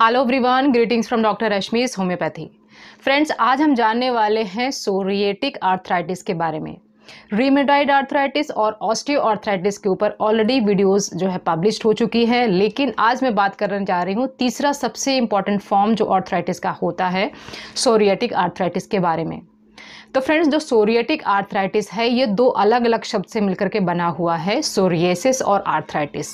hello everyone greetings from doctor Rashmi's homeopathy friends आज हम जानने वाले हैं सोरिएटिक आर्थराइटिस के बारे में रीमेटाइड आर्थराइटिस और ऑस्टियो आर्थराइटिस के ऊपर ऑलरेडी वीडियोस जो है पब्लिश हो चुकी हैं लेकिन आज मैं बात करने जा रही हूँ तीसरा सबसे इम्पॉर्टेंट फॉर्म जो आर्थराइटिस का होता है सोरिएटिक आर्थराइटिस के बारे में तो फ्रेंड्स जो सोरिएटिक आर्थराइटिस है ये दो अलग अलग शब्द से मिलकर के बना हुआ है सोरिएसिस और आर्थराइटिस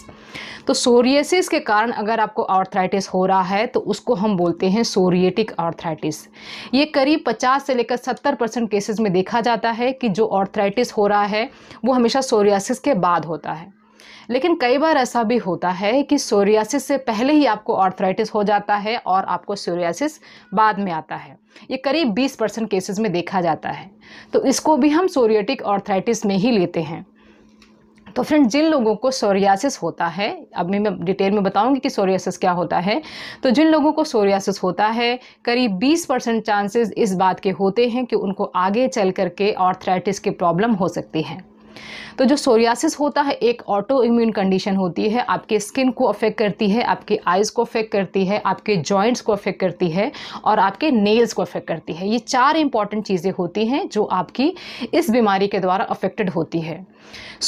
तो सोरिएसिस के कारण अगर आपको आर्थराइटिस हो रहा है तो उसको हम बोलते हैं सोरिएटिक आर्थराइटिस ये करीब 50 से लेकर 70 परसेंट केसेज में देखा जाता है कि जो आर्थराइटिस हो रहा है वो हमेशा सोरियासिस के बाद होता है लेकिन कई बार ऐसा भी होता है कि सोरियासिस से पहले ही आपको ऑर्थराइटिस हो जाता है और आपको सोरियासिस बाद में आता है ये करीब 20 परसेंट केसेज में देखा जाता है तो इसको भी हम सोरियाटिक ऑर्थराइटिस में ही लेते हैं तो फ्रेंड जिन लोगों को सोरियासिस होता है अब मैं डिटेल में बताऊंगी कि सोरियासिस क्या होता है तो जिन लोगों को सोरियासिस होता है करीब 20 परसेंट चांसेस इस बात के होते हैं कि उनको आगे चल करके आर्थराइटिस की प्रॉब्लम हो सकती है तो जो सोरियासिस होता है एक ऑटो इम्यून कंडीशन होती है आपके स्किन को अफेक्ट करती है आपके आइज़ को अफेक्ट करती है आपके जॉइंट्स को अफेक्ट करती है और आपके नेल्स को अफेक्ट करती है ये चार इंपॉर्टेंट चीज़ें होती हैं जो आपकी इस बीमारी के द्वारा अफेक्टेड होती है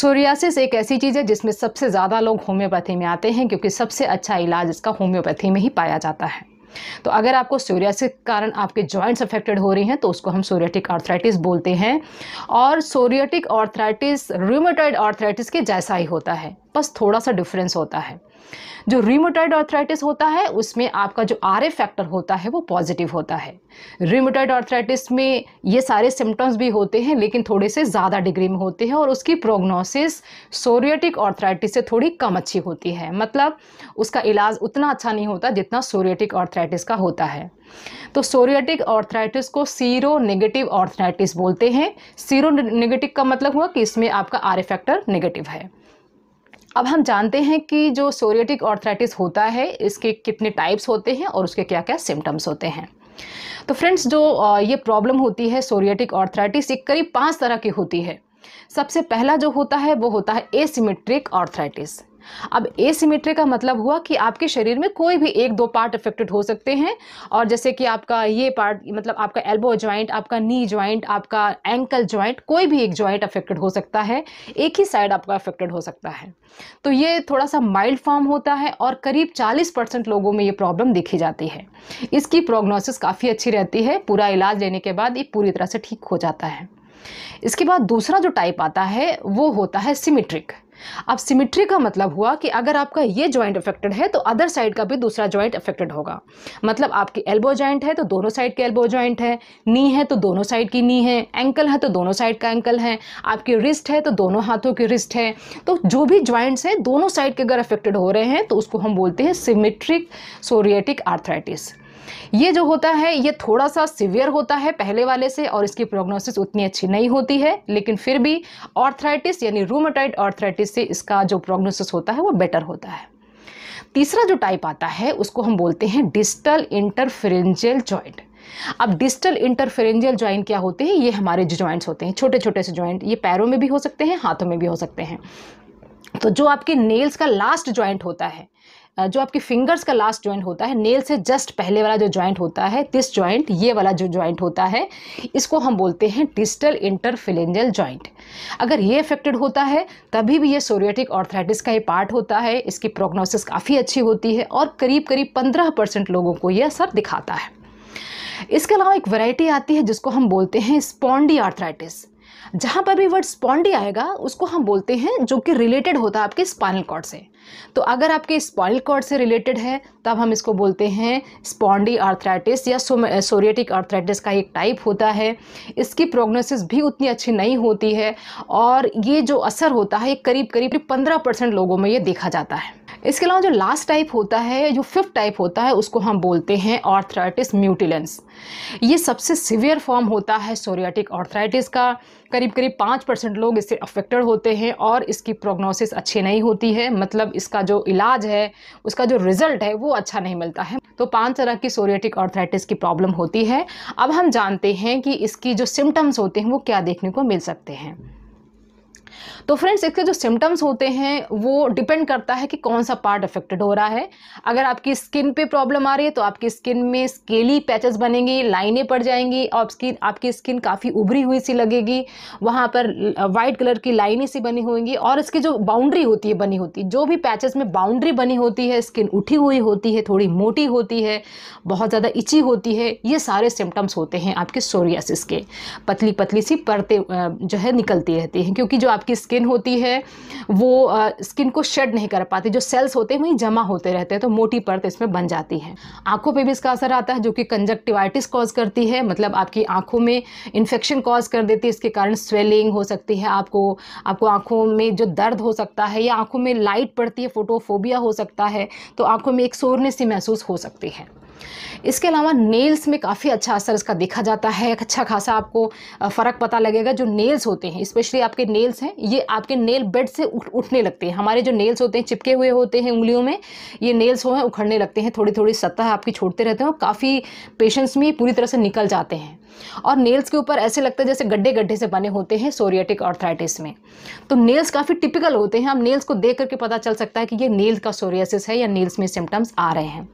सोरियासिस एक ऐसी चीज़ है जिसमें सबसे ज़्यादा लोग होम्योपैथी में आते हैं क्योंकि सबसे अच्छा इलाज इसका होम्योपैथी में ही पाया जाता है तो अगर आपको सोरियासिस के कारण आपके जॉइंट्स अफेक्टेड हो रही हैं तो उसको हम सोरियाटिक आर्थराइटिस बोलते हैं और सोरियाटिक आर्थराइटिस रूमेटॉइड आर्थराइटिस के जैसा ही होता है बस थोड़ा सा डिफरेंस होता है जो रिमोटाइड ऑर्थराइटिस होता है उसमें आपका जो आर फैक्टर होता है वो पॉजिटिव होता है रिमोटाइड ऑर्थराइटिस में ये सारे सिम्टम्स भी होते हैं लेकिन थोड़े से ज़्यादा डिग्री में होते हैं और उसकी प्रोग्नोसिस सोरियटिक ऑर्थराइटिस से थोड़ी कम अच्छी होती है मतलब उसका इलाज उतना अच्छा नहीं होता जितना सोरियटिक ऑर्थराइटिस का होता है तो सोरियटिक ऑर्थराइटिस को सीरो नेगेटिव ऑर्थराइटिस बोलते हैं सीरो नेगेटिव का मतलब हुआ कि इसमें आपका आर फैक्टर नेगेटिव है अब हम जानते हैं कि जो सोरियटिक ऑर्थराइटिस होता है इसके कितने टाइप्स होते हैं और उसके क्या क्या सिम्टम्स होते हैं तो फ्रेंड्स जो ये प्रॉब्लम होती है सोरियटिक ऑर्थराइटिस एक करीब पाँच तरह की होती है सबसे पहला जो होता है वो होता है एसिमेट्रिक ऑर्थराइटिस अब एसिमेट्री का मतलब हुआ कि आपके शरीर में कोई भी एक दो पार्ट अफेक्टेड हो सकते हैं और जैसे कि आपका ये पार्ट मतलब आपका एल्बो ज्वाइंट आपका नी ज्वाइंट आपका एंकल ज्वाइंट कोई भी एक ज्वाइंट अफेक्टेड हो सकता है एक ही साइड आपका अफेक्टेड हो सकता है तो ये थोड़ा सा माइल्ड फॉर्म होता है और करीब 40 परसेंट लोगों में ये प्रॉब्लम देखी जाती है इसकी प्रोग्नोसिस काफ़ी अच्छी रहती है पूरा इलाज लेने के बाद ये पूरी तरह से ठीक हो जाता है इसके बाद दूसरा जो टाइप आता है वो होता है सिमेट्रिक अब सिमिट्री का मतलब हुआ कि अगर आपका ये ज्वाइंट अफेक्टेड है तो अदर साइड का भी दूसरा ज्वाइंट अफेक्टेड होगा मतलब आपकी एल्बो ज्वाइंट है तो दोनों साइड के एल्बो ज्वाइंट है नी है तो दोनों साइड की नी है एंकल है तो दोनों साइड का एंकल है आपकी रिस्ट है तो दोनों हाथों की रिस्ट है तो जो भी ज्वाइंट्स हैं दोनों साइड के अगर अफेक्टेड हो रहे हैं तो उसको हम बोलते हैं सिमेट्रिक सोरिएटिक आर्थराइटिस ये जो होता है ये थोड़ा सा सिवियर होता है पहले वाले से और इसकी प्रोग्नोसिस उतनी अच्छी नहीं होती है लेकिन फिर भी ऑर्थराइटिस यानी रूमोटाइड ऑर्थराइटिस से इसका जो प्रोग्नोसिस होता है वो बेटर होता है तीसरा जो टाइप आता है उसको हम बोलते हैं डिस्टल इंटरफ्रेंजियल ज्वाइंट अब डिस्टल इंटरफेरेंजियल ज्वाइंट क्या होते हैं ये हमारे जो ज्वाइंट्स होते हैं छोटे छोटे से ज्वाइंट ये पैरों में भी हो सकते हैं हाथों में भी हो सकते हैं तो जो आपके नेल्स का लास्ट ज्वाइंट होता है जो आपके फिंगर्स का लास्ट जॉइंट होता है नेल से जस्ट पहले वाला जो जॉइंट होता है दिस जॉइंट ये वाला जो जॉइंट होता है इसको हम बोलते हैं डिस्टल इंटरफिलेंजल ज्वाइंट अगर ये अफेक्टेड होता है तभी भी ये सोरियटिक ऑर्थराइटिस का ही पार्ट होता है इसकी प्रोग्नोसिस काफ़ी अच्छी होती है और करीब करीब पंद्रह परसेंट लोगों को ये असर दिखाता है इसके अलावा एक वैरायटी आती है जिसको हम बोलते हैं स्पॉन्डी आर्थराइटिस जहाँ पर भी वर्ड स्पॉन्डी आएगा उसको हम बोलते हैं जो कि रिलेटेड होता है आपके स्पाइनल कॉर्ड से तो अगर आपके स्पाइनल कॉर्ड से रिलेटेड है तब हम इसको बोलते हैं स्पॉन्डी आर्थराइटिस या सोरियटिक आर्थराइटिस का एक टाइप होता है इसकी प्रोग्नोसिस भी उतनी अच्छी नहीं होती है और ये जो असर होता है करीब करीब पंद्रह परसेंट लोगों में ये देखा जाता है इसके अलावा जो लास्ट टाइप होता है जो फिफ्थ टाइप होता है उसको हम बोलते हैं ऑर्थराइटिस म्यूटिलेंस ये सबसे सीवियर फॉर्म होता है सोरियाटिक ऑर्थराइटिस का करीब करीब पाँच परसेंट लोग इससे अफेक्टेड होते हैं और इसकी प्रोग्नोसिस अच्छी नहीं होती है मतलब इसका जो इलाज है उसका जो रिज़ल्ट है वो अच्छा नहीं मिलता है तो पांच तरह की सोरियाटिक ऑर्थराइटिस की प्रॉब्लम होती है अब हम जानते हैं कि इसकी जो सिम्टम्स होते हैं वो क्या देखने को मिल सकते हैं तो फ्रेंड्स इसके जो सिम्टम्स होते हैं वो डिपेंड करता है कि कौन सा पार्ट अफेक्टेड हो रहा है अगर आपकी स्किन पे प्रॉब्लम आ रही है तो आपकी स्किन में स्केली पैचेस बनेंगे लाइनें पड़ जाएंगी और स्किन आपकी स्किन काफ़ी उभरी हुई सी लगेगी वहाँ पर वाइट कलर की लाइनें सी बनी होंगी और इसकी जो बाउंड्री होती है बनी होती है जो भी पैचेस में बाउंड्री बनी होती है स्किन उठी हुई होती है थोड़ी मोटी होती है बहुत ज़्यादा इची होती है ये सारे सिम्टम्स होते हैं आपके सोरियासिस के पतली पतली सी परतें जो है निकलती रहती हैं क्योंकि जो आप आपकी स्किन होती है वो स्किन को शेड नहीं कर पाती जो सेल्स होते हैं वहीं जमा होते रहते हैं तो मोटी परत इसमें बन जाती है आंखों पर भी इसका असर आता है जो कि कंजक्टिवाइटिस कॉज करती है मतलब आपकी आंखों में इन्फेक्शन कॉज कर देती है इसके कारण स्वेलिंग हो सकती है आपको आपको आंखों में जो दर्द हो सकता है या आंखों में लाइट पड़ती है फोटोफोबिया हो सकता है तो आंखों में एक सोरने सी महसूस हो सकती है इसके अलावा नेल्स में काफ़ी अच्छा असर इसका देखा जाता है अच्छा खासा आपको फ़र्क पता लगेगा जो नेल्स होते हैं स्पेशली आपके नेल्स हैं ये आपके नेल बेड से उठ, उठने लगते हैं हमारे जो नेल्स होते हैं चिपके हुए होते हैं उंगलियों में ये नेल्स हो हैं उखड़ने लगते हैं थोड़ी थोड़ी सतह आपकी छोड़ते रहते हैं और काफ़ी पेशेंट्स में पूरी तरह से निकल जाते हैं और नेल्स के ऊपर ऐसे लगता है जैसे गड्ढे गड्ढे से बने होते हैं सोरियाटिक ऑर्थराइटिस में तो नेल्स काफ़ी टिपिकल होते हैं हम नेल्स को देख करके पता चल सकता है कि ये नेल का सोरियासिस है या नेल्स में सिम्टम्स आ रहे हैं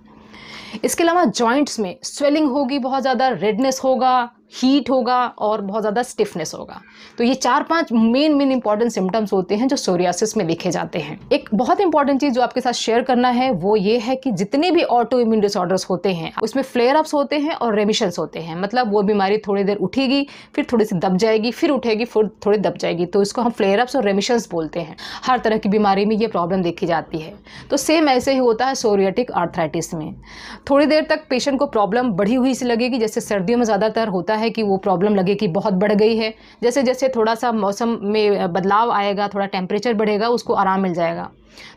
इसके अलावा जॉइंट्स में स्वेलिंग होगी बहुत ज़्यादा रेडनेस होगा हीट होगा और बहुत ज़्यादा स्टिफनेस होगा तो ये चार पांच मेन मेन इंपॉर्टेंट सिम्टम्स होते हैं जो सोरियासिस में देखे जाते हैं एक बहुत इंपॉर्टेंट चीज़ जो आपके साथ शेयर करना है वो ये है कि जितने भी ऑटो इम्यून डिसऑर्डर्स होते हैं उसमें फ्लेयर अप्स होते हैं और रेमिशंस होते हैं मतलब वो बीमारी थोड़ी देर उठेगी फिर थोड़ी सी दब जाएगी फिर उठेगी फिर थोड़ी दब जाएगी तो इसको हम फ्लेयर अप्स और रेमिशंस बोलते हैं हर तरह की बीमारी में ये प्रॉब्लम देखी जाती है तो सेम ऐसे ही होता है सोरियाटिक आर्थराइटिस में थोड़ी देर तक पेशेंट को प्रॉब्लम बढ़ी हुई सी लगेगी जैसे सर्दियों में ज़्यादातर होता है है कि वो प्रॉब्लम लगे कि बहुत बढ़ गई है जैसे जैसे थोड़ा सा मौसम में बदलाव आएगा थोड़ा टेम्परेचर बढ़ेगा उसको आराम मिल जाएगा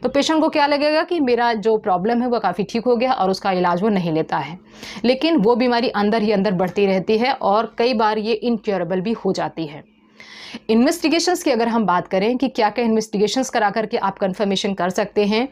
तो पेशेंट को क्या लगेगा कि मेरा जो प्रॉब्लम है वह काफ़ी ठीक हो गया और उसका इलाज वो नहीं लेता है लेकिन वो बीमारी अंदर ही अंदर बढ़ती रहती है और कई बार ये इनक्योरेबल भी हो जाती है इन्वेस्टिगेशंस की अगर हम बात करें कि क्या क्या इन्वेस्टिगेशंस करा करके आप कंफर्मेशन कर सकते हैं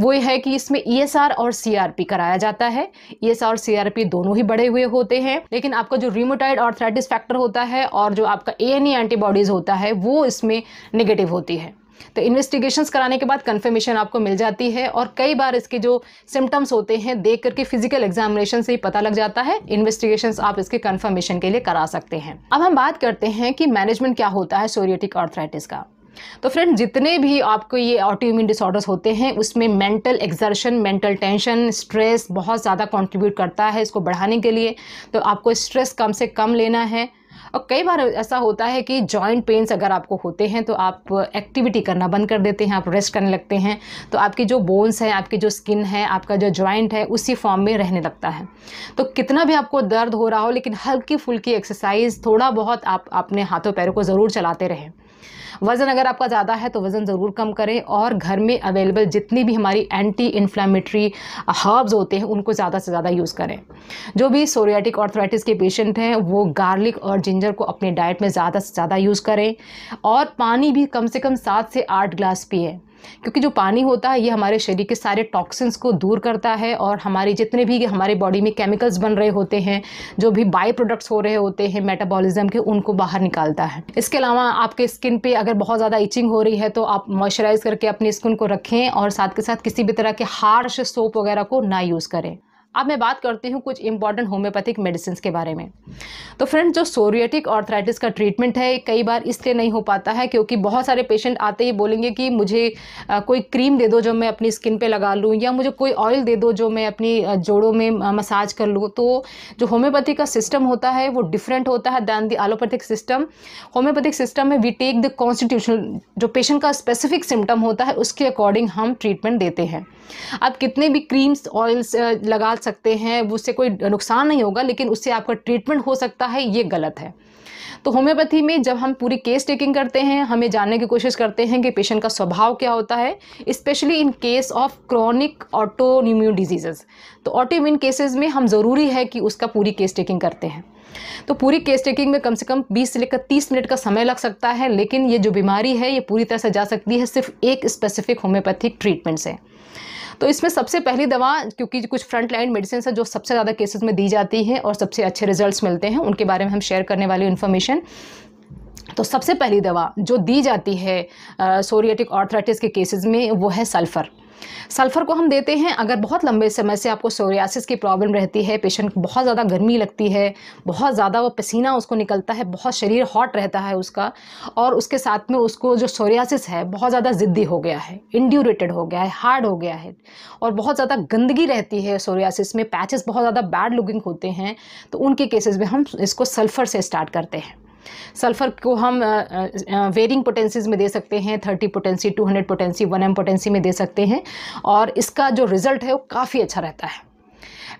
वो ये है कि इसमें ई e और सी कराया जाता है ई e और सी दोनों ही बढ़े हुए होते हैं लेकिन आपका जो रिमोटाइड और थ्रेटिस फैक्टर होता है और जो आपका ए एंटीबॉडीज़ होता है वो इसमें निगेटिव होती है तो इन्वेस्टिगेशंस कराने के बाद कन्फर्मेशन आपको मिल जाती है और कई बार इसके जो सिम्टम्स होते हैं देख करके फिजिकल एग्जामिनेशन से ही पता लग जाता है इन्वेस्टिगेशन आप इसके कन्फर्मेशन के लिए करा सकते हैं अब हम बात करते हैं कि मैनेजमेंट क्या होता है सोरियोटिक आर्थराइटिस का तो फ्रेंड जितने भी आपको ये ऑटो इम्यून डिसऑर्डर्स होते हैं उसमें mental exertion mental tension stress बहुत ज़्यादा कंट्रीब्यूट करता है इसको बढ़ाने के लिए तो आपको स्ट्रेस कम से कम लेना है और कई बार ऐसा होता है कि जॉइंट पेंस अगर आपको होते हैं तो आप एक्टिविटी करना बंद कर देते हैं आप रेस्ट करने लगते हैं तो आपकी जो बोन्स हैं आपकी जो स्किन है आपका जो जॉइंट है उसी फॉर्म में रहने लगता है तो कितना भी आपको दर्द हो रहा हो लेकिन हल्की फुल्की एक्सरसाइज थोड़ा बहुत आप अपने हाथों पैरों को ज़रूर चलाते रहें वज़न अगर आपका ज़्यादा है तो वज़न ज़रूर कम करें और घर में अवेलेबल जितनी भी हमारी एंटी इन्फ्लामेटरी हर्ब्स होते हैं उनको ज़्यादा से ज़्यादा यूज़ करें जो भी सोरियाटिक ऑर्थराइटिस के पेशेंट हैं वो गार्लिक और जिंजर को अपने डाइट में ज़्यादा से ज़्यादा यूज़ करें और पानी भी कम से कम सात से आठ ग्लास पिएँ क्योंकि जो पानी होता है ये हमारे शरीर के सारे टॉक्सिन्स को दूर करता है और हमारे जितने भी हमारे बॉडी में केमिकल्स बन रहे होते हैं जो भी बाई प्रोडक्ट्स हो रहे होते हैं मेटाबॉलिज्म के उनको बाहर निकालता है इसके अलावा आपके स्किन पे अगर बहुत ज़्यादा इचिंग हो रही है तो आप मॉइस्चराइज करके अपनी स्किन को रखें और साथ के साथ किसी भी तरह के हार्श सोप वगैरह को ना यूज़ करें अब मैं बात करती हूँ कुछ इंपॉर्टेंट होम्योपैथिक मेडिसिन के बारे में तो फ्रेंड जो सोरियटिक ऑर्थराइटिस का ट्रीटमेंट है कई बार इसलिए नहीं हो पाता है क्योंकि बहुत सारे पेशेंट आते ही बोलेंगे कि मुझे कोई क्रीम दे दो जो मैं अपनी स्किन पे लगा लूँ या मुझे कोई ऑयल दे दो जो मैं अपनी जोड़ों में मसाज कर लूँ तो जो होम्योपैथी का सिस्टम होता है वो डिफरेंट होता है than the allopathic system homeopathic system में वी टेक द कॉन्स्टिट्यूशनल जो पेशेंट का स्पेसिफिक सिम्टम होता है उसके अकॉर्डिंग हम ट्रीटमेंट देते हैं आप कितने भी क्रीम्स ऑयल्स लगा सकते हैं उससे कोई नुकसान नहीं होगा लेकिन उससे आपका ट्रीटमेंट हो सकता है ये गलत है तो होम्योपैथी में जब हम पूरी केस टेकिंग करते हैं हमें जानने की कोशिश करते हैं कि पेशेंट का स्वभाव क्या होता है specially in case of chronic autoimmune diseases तो ऑटोम्यून केसेस में हम ज़रूरी है कि उसका पूरी केस टेकिंग करते हैं तो पूरी केस टेकिंग में कम से कम 20 से लेकर 30 मिनट का समय लग सकता है लेकिन ये जो बीमारी है ये पूरी तरह से जा सकती है सिर्फ एक स्पेसिफिक होम्योपैथिक ट्रीटमेंट से तो इसमें सबसे पहली दवा क्योंकि कुछ फ्रंट लाइन मेडिसिन है जो सबसे ज़्यादा केसेस में दी जाती है और सबसे अच्छे रिजल्ट मिलते हैं उनके बारे में हम शेयर करने वाली इन्फॉर्मेशन तो सबसे पहली दवा जो दी जाती है सोरियाटिक ऑर्थराइटिस के केसेस में वो है सल्फ़र सल्फ़र को हम देते हैं अगर बहुत लंबे समय से आपको सोरियासिस की प्रॉब्लम रहती है पेशेंट को बहुत ज़्यादा गर्मी लगती है बहुत ज़्यादा वो पसीना उसको निकलता है बहुत शरीर हॉट रहता है उसका और उसके साथ में उसको जो सोरियासिस है बहुत ज़्यादा ज़िद्दी हो गया है इंड्यूरेटेड हो गया है हार्ड हो गया है और बहुत ज़्यादा गंदगी रहती है सोरियासिस में पैचेस बहुत ज़्यादा बैड लुकिंग होते हैं तो उनके केसेस में हम इसको सल्फ़र से स्टार्ट करते हैं सल्फ़र को हम वेरिंग पोटेंसीज में दे सकते हैं thirty potency two hundred potency one M potency में दे सकते हैं और इसका जो रिज़ल्ट है वो काफ़ी अच्छा रहता है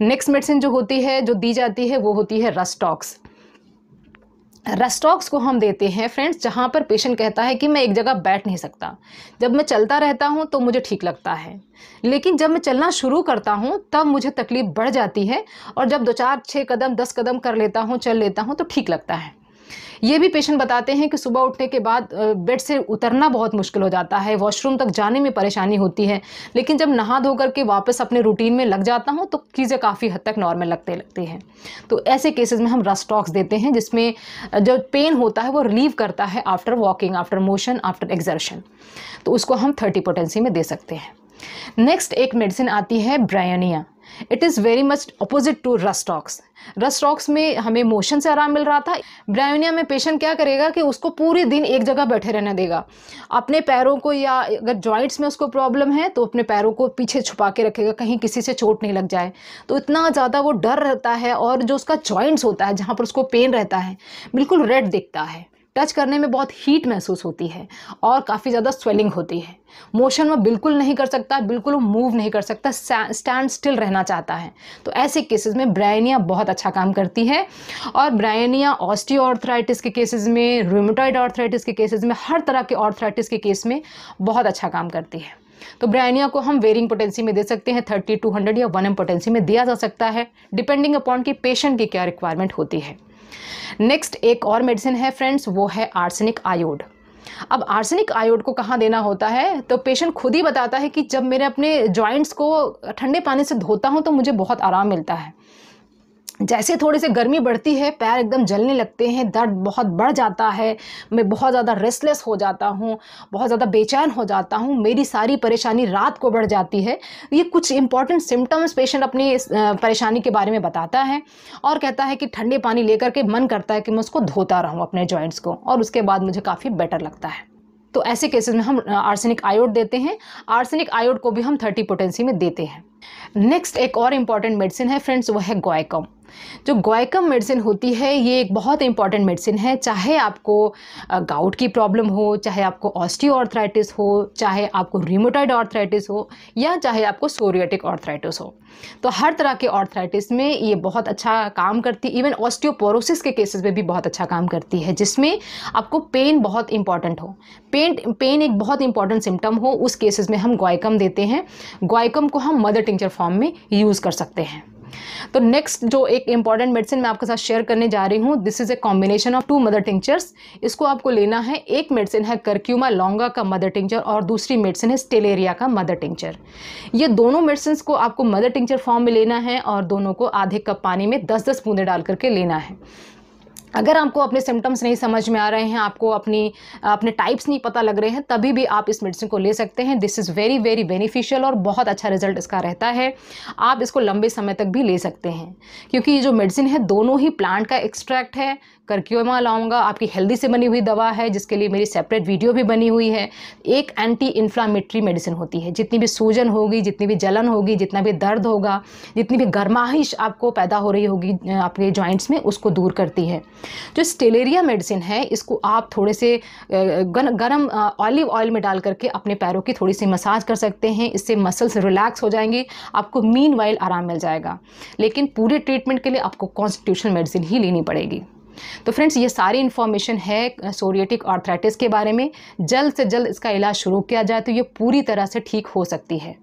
नेक्स्ट मेडिसिन जो होती है जो दी जाती है वो होती है रस्टॉक्स रेस्टॉक्स को हम देते हैं फ्रेंड्स जहाँ पर पेशेंट कहता है कि मैं एक जगह बैठ नहीं सकता जब मैं चलता रहता हूँ तो मुझे ठीक लगता है लेकिन जब मैं चलना शुरू करता हूँ तब मुझे तकलीफ़ बढ़ जाती है और जब दो चार छः कदम दस कदम कर लेता हूँ चल लेता हूँ तो ठीक लगता है ये भी पेशेंट बताते हैं कि सुबह उठने के बाद बेड से उतरना बहुत मुश्किल हो जाता है वॉशरूम तक जाने में परेशानी होती है लेकिन जब नहा धो करके वापस अपने रूटीन में लग जाता हूँ तो चीज़ें काफ़ी हद तक नॉर्मल लगते लगती हैं तो ऐसे केसेस में हम रस्टॉक्स देते हैं जिसमें जो पेन होता है वो रिलीव करता है after walking after motion after exertion तो उसको हम थर्टी पोटेंसी में दे सकते हैं नेक्स्ट एक मेडिसिन आती है bryonia it is very much opposite to rhus tox rhus tox में हमें मोशन से आराम मिल रहा था ब्रायोनिया में पेशेंट क्या करेगा कि उसको पूरे दिन एक जगह बैठे रहने देगा अपने पैरों को या अगर जॉइंट्स में उसको प्रॉब्लम है तो अपने पैरों को पीछे छुपा के रखेगा कहीं किसी से चोट नहीं लग जाए तो इतना ज़्यादा वो डर रहता है और जो उसका जॉइंट्स होता है जहाँ पर उसको पेन रहता है बिल्कुल रेड दिखता है टच करने में बहुत हीट महसूस होती है और काफ़ी ज़्यादा स्वेलिंग होती है मोशन वह बिल्कुल नहीं कर सकता बिल्कुल वो मूव नहीं कर सकता स्टैंड स्टिल रहना चाहता है तो ऐसे केसेस में ब्रायनिया बहुत अच्छा काम करती है और ब्रायनिया ऑस्टियोआर्थराइटिस के केसेस में रूमेटॉइड ऑर्थराइटिस के केसेस में हर तरह के ऑर्थराइटिस के केस में बहुत अच्छा काम करती है तो ब्रायनिया को हम वेरिंग पोटेंसी में दे सकते हैं थर्टी टू हंड्रेड या वन एम पोटेंसी में दिया जा सकता है डिपेंडिंग अपॉन कि पेशेंट की क्या रिक्वायरमेंट होती है नेक्स्ट एक और मेडिसिन है फ्रेंड्स वो है आर्सेनिक आयोड अब आर्सेनिक आयोड को कहाँ देना होता है तो पेशेंट खुद ही बताता है कि जब मेरे अपने जॉइंट्स को ठंडे पानी से धोता हूँ तो मुझे बहुत आराम मिलता है जैसे थोड़ी सी गर्मी बढ़ती है पैर एकदम जलने लगते हैं दर्द बहुत बढ़ जाता है मैं बहुत ज़्यादा रेस्टलेस हो जाता हूँ बहुत ज़्यादा बेचैन हो जाता हूँ मेरी सारी परेशानी रात को बढ़ जाती है ये कुछ इंपॉर्टेंट सिम्टम्स पेशेंट अपनी परेशानी के बारे में बताता है और कहता है कि ठंडे पानी लेकर के मन करता है कि मैं उसको धोता रहूँ अपने जॉइंट्स को और उसके बाद मुझे काफ़ी बेटर लगता है तो ऐसे केसेस में हम आर्सेनिक आयोड देते हैं आर्सेनिक आयोड को भी हम थर्टी पोटेंसी में देते हैं नेक्स्ट एक और इम्पॉर्टेंट मेडिसिन है फ्रेंड्स वो है गोयकम जो गोयकम मेडिसिन होती है ये एक बहुत इंपॉर्टेंट मेडिसिन है चाहे आपको गाउट की प्रॉब्लम हो चाहे आपको ऑस्टियोआर्थराइटिस हो चाहे आपको रिमोटाइड ऑर्थराइटिस हो या चाहे आपको सोरियोटिक ऑर्थराइटिस हो तो हर तरह के ऑर्थराइटिस में ये बहुत अच्छा काम करती इवन ऑस्टियोपोरोसिस के केसेस में भी बहुत अच्छा काम करती है जिसमें आपको पेन बहुत इंपॉर्टेंट हो पेन पेन एक बहुत इंपॉर्टेंट सिम्टम हो उस केसेस में हम गोयकम देते हैं गोयकम को हम मदर टिंचर फॉर्म में यूज़ कर सकते हैं तो नेक्स्ट जो एक इंपॉर्टेंट मेडिसिन मैं आपके साथ शेयर करने जा रही हूँ this is a combination of two mother tinctures इसको आपको लेना है एक मेडिसिन है करक्यूमा लॉन्गा का मदर टिंचर और दूसरी मेडिसिन है स्टेलेरिया का मदर टिंचर ये दोनों मेडिसिन को आपको मदर टिंचर फॉर्म में लेना है और दोनों को आधे कप पानी में दस दस बूंदे डाल करके लेना है अगर आपको अपने सिम्टम्स नहीं समझ में आ रहे हैं आपको अपनी अपने टाइप्स नहीं पता लग रहे हैं तभी भी आप इस मेडिसिन को ले सकते हैं this is very very beneficial और बहुत अच्छा रिजल्ट इसका रहता है आप इसको लंबे समय तक भी ले सकते हैं क्योंकि ये जो मेडिसिन है दोनों ही प्लांट का एक्सट्रैक्ट है करक्योमा लाऊंगा आपकी हेल्दी से बनी हुई दवा है जिसके लिए मेरी सेपरेट वीडियो भी बनी हुई है एक एंटी इन्फ्लामेटरी मेडिसिन होती है जितनी भी सूजन होगी जितनी भी जलन होगी जितना भी दर्द होगा जितनी भी गर्माइश आपको पैदा हो रही होगी आपके जॉइंट्स में उसको दूर करती है जो स्टेलेरिया मेडिसिन है इसको आप थोड़े से गर्म ऑलिव ऑयल में डाल करके अपने पैरों की थोड़ी सी मसाज कर सकते हैं इससे मसल्स रिलैक्स हो जाएंगे आपको मीन आराम मिल जाएगा लेकिन पूरे ट्रीटमेंट के लिए आपको कॉन्स्टिट्यूशनल मेडिसिन ही लेनी पड़ेगी तो फ्रेंड्स ये सारी इन्फॉर्मेशन है सोरियटिक आर्थराइटिस के बारे में जल्द से जल्द इसका इलाज शुरू किया जाए तो ये पूरी तरह से ठीक हो सकती है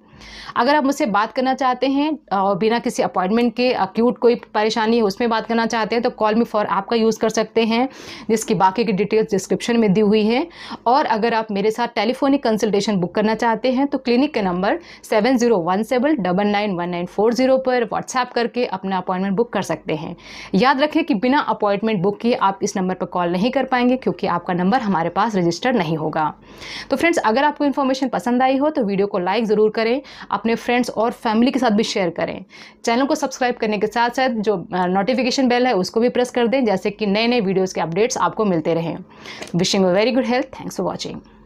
अगर आप मुझसे बात करना चाहते हैं और बिना किसी अपॉइंटमेंट के अक्यूट कोई परेशानी है उसमें बात करना चाहते हैं तो कॉल मी फॉर आपका यूज़ कर सकते हैं जिसकी बाकी की डिटेल्स डिस्क्रिप्शन में दी हुई है और अगर आप मेरे साथ टेलीफोनिक कंसल्टेशन बुक करना चाहते हैं तो क्लिनिक का number seven zero one seven double nine one nine four zero पर व्हाट्सएप करके अपना अपॉइंटमेंट बुक कर सकते हैं याद रखें कि बिना अपॉइंटमेंट बुक किए आप इस नंबर पर कॉल नहीं कर पाएंगे क्योंकि आपका नंबर हमारे पास रजिस्टर्ड नहीं होगा तो फ्रेंड्स अगर आपको इन्फॉर्मेशन पसंद आई हो तो वीडियो को लाइक ज़रूर करें अपने फ्रेंड्स और फैमिली के साथ भी शेयर करें चैनल को सब्सक्राइब करने के साथ साथ जो नोटिफिकेशन बेल है उसको भी प्रेस कर दें जैसे कि नए नए वीडियोज़ के अपडेट्स आपको मिलते रहें wishing very good health thanks for watching